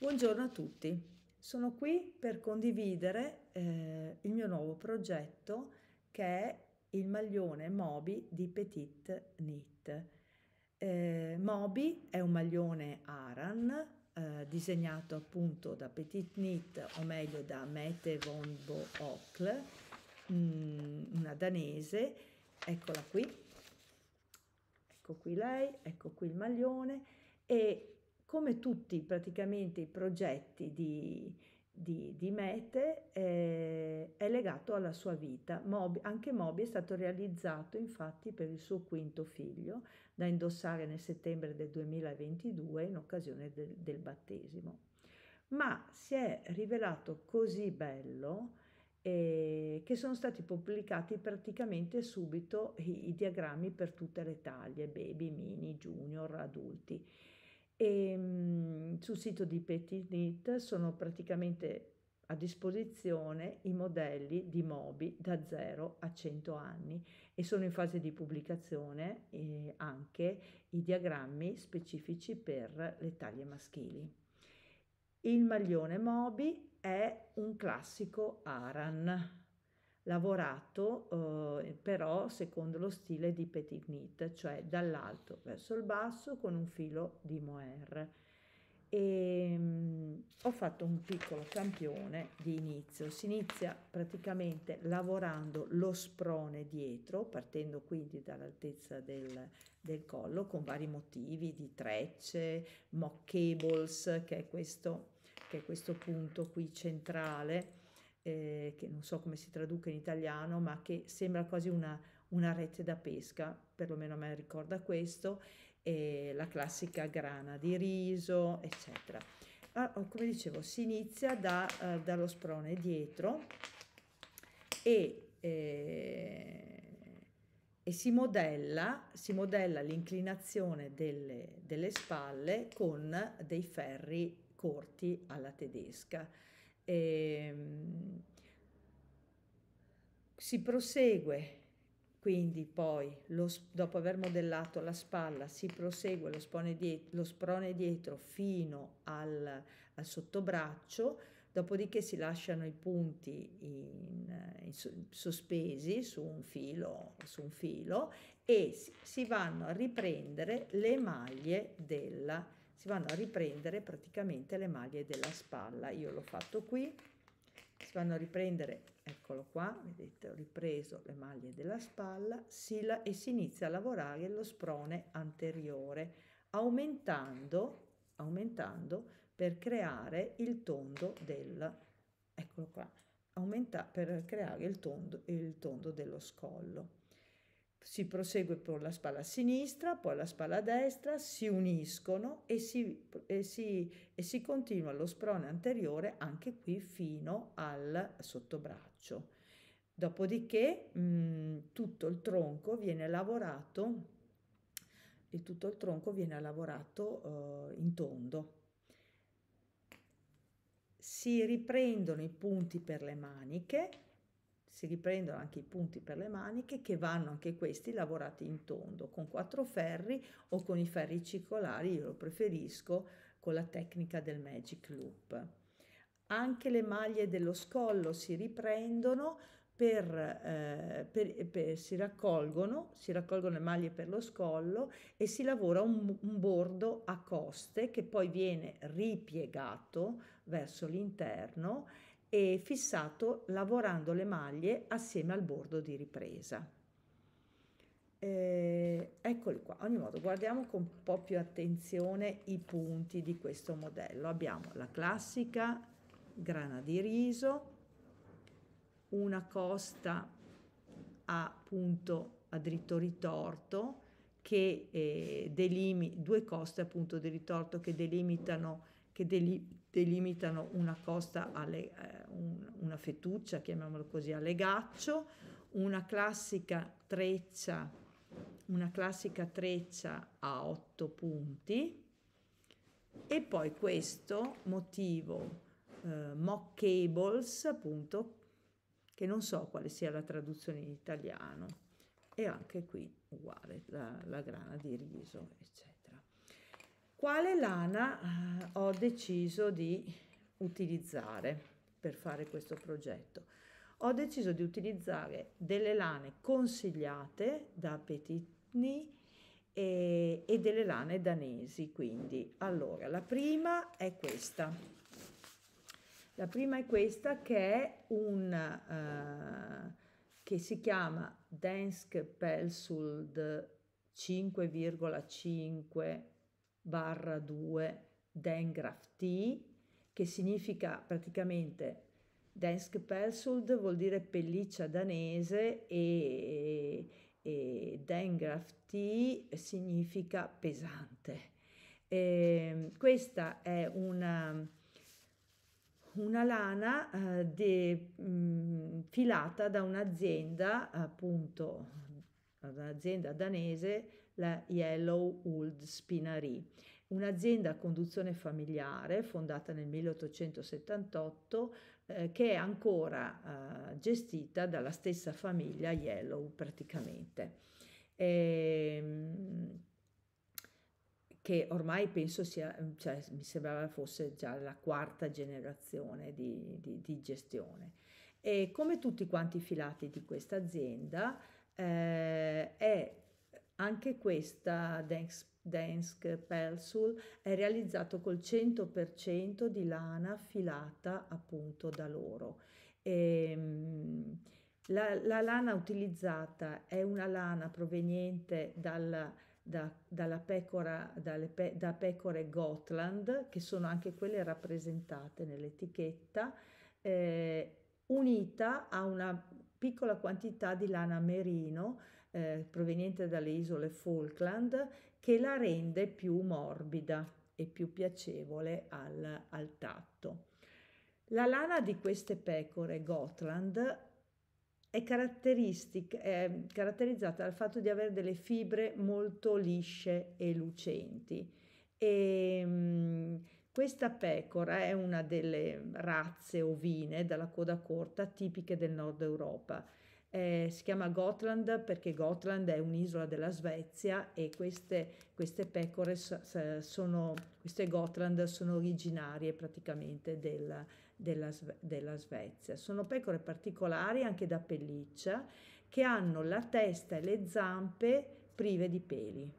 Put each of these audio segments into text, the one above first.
Buongiorno a tutti, sono qui per condividere eh, il mio nuovo progetto che è il maglione Mobi di Petit Knit. Eh, Mobi è un maglione Aran eh, disegnato appunto da Petit Knit o meglio da Mette von Bo Ockle, mm, una danese, eccola qui, ecco qui lei, ecco qui il maglione e come tutti praticamente i progetti di, di, di Mete eh, è legato alla sua vita. Moby, anche Moby è stato realizzato infatti per il suo quinto figlio, da indossare nel settembre del 2022 in occasione del, del battesimo. Ma si è rivelato così bello eh, che sono stati pubblicati praticamente subito i, i diagrammi per tutte le taglie, baby, mini, junior, adulti e ehm, sul sito di Petit Knit sono praticamente a disposizione i modelli di Mobi da 0 a 100 anni e sono in fase di pubblicazione eh, anche i diagrammi specifici per le taglie maschili. Il maglione Mobi è un classico Aran lavorato eh, però secondo lo stile di Petit Knit, cioè dall'alto verso il basso con un filo di mohair. E, ehm, mh, ho fatto un piccolo campione di inizio. Si inizia praticamente lavorando lo sprone dietro, partendo quindi dall'altezza del, del collo con vari motivi di trecce, mock cables, che è questo, che è questo punto qui centrale eh, che non so come si traduca in italiano, ma che sembra quasi una, una rete da pesca, perlomeno a me ricorda questo, eh, la classica grana di riso, eccetera. Ah, oh, come dicevo, si inizia da, eh, dallo sprone dietro e, eh, e si modella, si modella l'inclinazione delle, delle spalle con dei ferri corti alla tedesca. E, ehm, si prosegue quindi poi, lo, dopo aver modellato la spalla, si prosegue lo, spone lo sprone dietro fino al, al, sottobraccio, dopodiché si lasciano i punti in, in, sospesi su un, filo, su un filo e si, si vanno a riprendere le maglie della spalla si vanno a riprendere praticamente le maglie della spalla. Io l'ho fatto qui, si vanno a riprendere, eccolo qua, vedete ho ripreso le maglie della spalla si la, e si inizia a lavorare lo sprone anteriore aumentando, aumentando per creare il tondo del, eccolo qua, aumenta, per creare il tondo, il tondo dello scollo si prosegue con la spalla sinistra, poi la spalla destra, si uniscono e si, e si, e si continua lo sprone anteriore anche qui fino al sottobraccio. Dopodiché mh, mm, tutto il tronco viene lavorato, il tutto il tronco viene lavorato eh, in tondo. Si riprendono i punti per le maniche si riprendono anche i punti per le maniche che vanno anche questi lavorati in tondo con quattro ferri o con i ferri circolari, io lo preferisco con la tecnica del magic loop. Anche le maglie dello scollo si riprendono per, eh, per, per, si, raccolgono, si raccolgono le maglie per lo scollo e si lavora un, un bordo a coste che poi viene ripiegato verso l'interno e fissato lavorando le maglie assieme al bordo di ripresa. Eh, eccoli qua, ogni modo guardiamo con un po' più attenzione i punti di questo modello. Abbiamo la classica grana di riso, una costa a punto a dritto ritorto che eh, delimi, due coste appunto di ritorto che delimitano, che delimitano delimitano una costa, alle, eh, un, una fettuccia, chiamiamolo così, a legaccio, una classica treccia, una classica treccia a 8 punti e poi questo motivo eh, mock cables appunto che non so quale sia la traduzione in italiano e anche qui uguale la, la grana di riso eccetera quale lana eh, ho deciso di utilizzare per fare questo progetto. Ho deciso di utilizzare delle lane consigliate da Petitni e, e delle lane danesi, quindi allora la prima è questa. La prima è questa che è un uh, che si chiama Dansk Pelsold 5,5 barra 2 dengraftee che significa praticamente Dansk Pelsuld vuol dire pelliccia danese e, e Dengrafti significa pesante. E ehm, questa è una, una lana eh, de, mh, mm, filata da un'azienda appunto un'azienda danese, la Yellow Wood Spinari, un'azienda a conduzione familiare fondata nel 1878 eh, che è ancora eh, gestita dalla stessa famiglia Yellow praticamente. Ehm, che ormai penso sia, cioè, mi sembrava fosse già la quarta generazione di, di, di gestione. E come tutti quanti i filati di questa azienda, eh, è anche questa Dansk, Dansk Persul è realizzato col 100% di lana filata appunto da loro. E, ehm, la, la, lana utilizzata è una lana proveniente dalla, da, pecora, pe, da pecore Gotland, che sono anche quelle rappresentate nell'etichetta, eh, unita a una piccola quantità di lana merino eh, proveniente dalle isole Falkland che la rende più morbida e più piacevole al, al tatto. La lana di queste pecore Gotland è, è, caratterizzata dal fatto di avere delle fibre molto lisce e lucenti. E, ehm, mh, questa pecora è una delle razze ovine dalla coda corta tipiche del nord Europa. Eh, si chiama Gotland perché Gotland è un'isola della Svezia e queste, queste pecore sono, queste Gotland sono originarie praticamente della, della, della Svezia. Sono pecore particolari anche da pelliccia che hanno la testa e le zampe prive di peli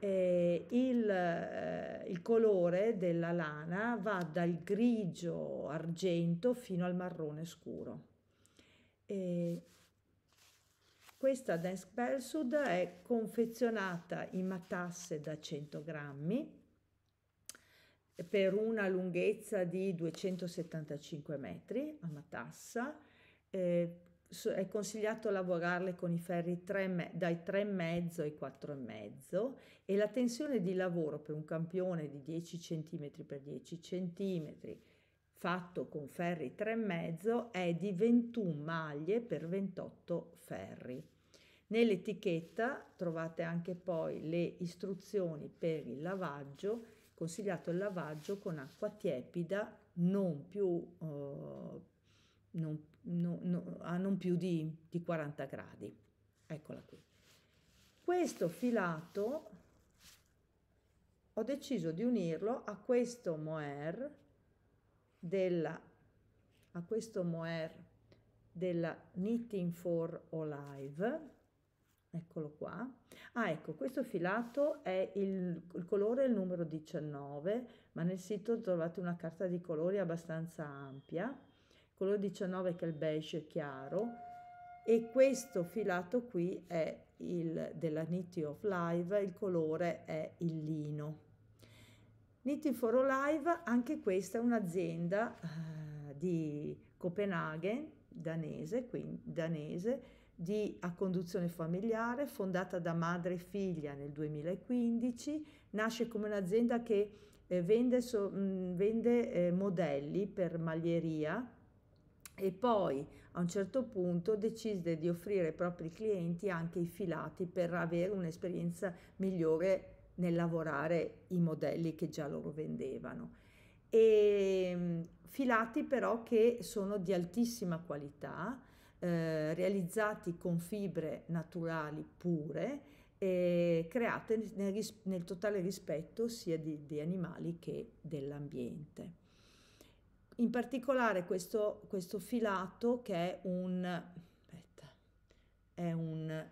eh, il, eh, il, colore della lana va dal grigio argento fino al marrone scuro. E questa Dance Persud è confezionata in matasse da 100 grammi per una lunghezza di 275 metri a matassa, eh, è consigliato lavorarle con i ferri 3, dai 3,5 ai 4,5 e la tensione di lavoro per un campione di 10 cm x 10 cm fatto con ferri 3,5 è di 21 maglie per 28 ferri. Nell'etichetta trovate anche poi le istruzioni per il lavaggio, consigliato il lavaggio con acqua tiepida non più eh, non, no, no, a non più di, di 40 gradi. Eccola qui. Questo filato ho deciso di unirlo a questo mohair della, a questo moer della Knitting for Olive eccolo qua. Ah, ecco, questo filato è il, il colore il numero 19, ma nel sito trovate una carta di colori abbastanza ampia colore 19 che è il beige chiaro e questo filato qui è il della Knitting of Live, il colore è il lino. Knitting for Live, anche questa è un'azienda uh, di Copenaghen, danese, quindi danese, di, a conduzione familiare, fondata da madre e figlia nel 2015, nasce come un'azienda che eh, vende, so, mh, vende eh, modelli per maglieria e poi a un certo punto decise di offrire ai propri clienti anche i filati per avere un'esperienza migliore nel lavorare i modelli che già loro vendevano. E ehm, filati però che sono di altissima qualità, eh, realizzati con fibre naturali pure, eh, create nel, nel, totale rispetto sia di, di animali che dell'ambiente in particolare questo, questo filato che è un, aspetta, è un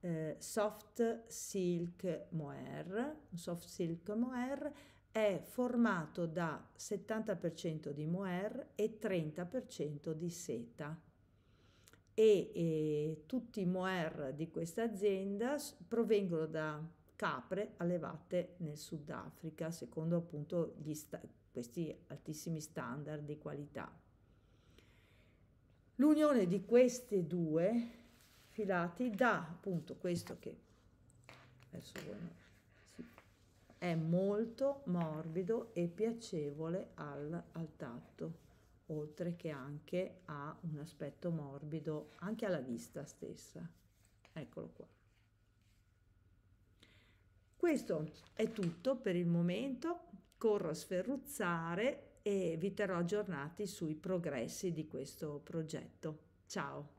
eh, soft silk mohair, un soft silk mohair è formato da 70% di mohair e 30% di seta. E, e tutti i mohair di questa azienda provengono da capre allevate nel Sudafrica secondo appunto sta- questi altissimi standard di qualità. L'unione di questi due filati dà appunto questo che adesso voi non è molto morbido e piacevole al, al, tatto, oltre che anche ha un aspetto morbido anche alla vista stessa. Eccolo qua. Questo è tutto per il momento, corro a sferruzzare e vi terrò aggiornati sui progressi di questo progetto. Ciao!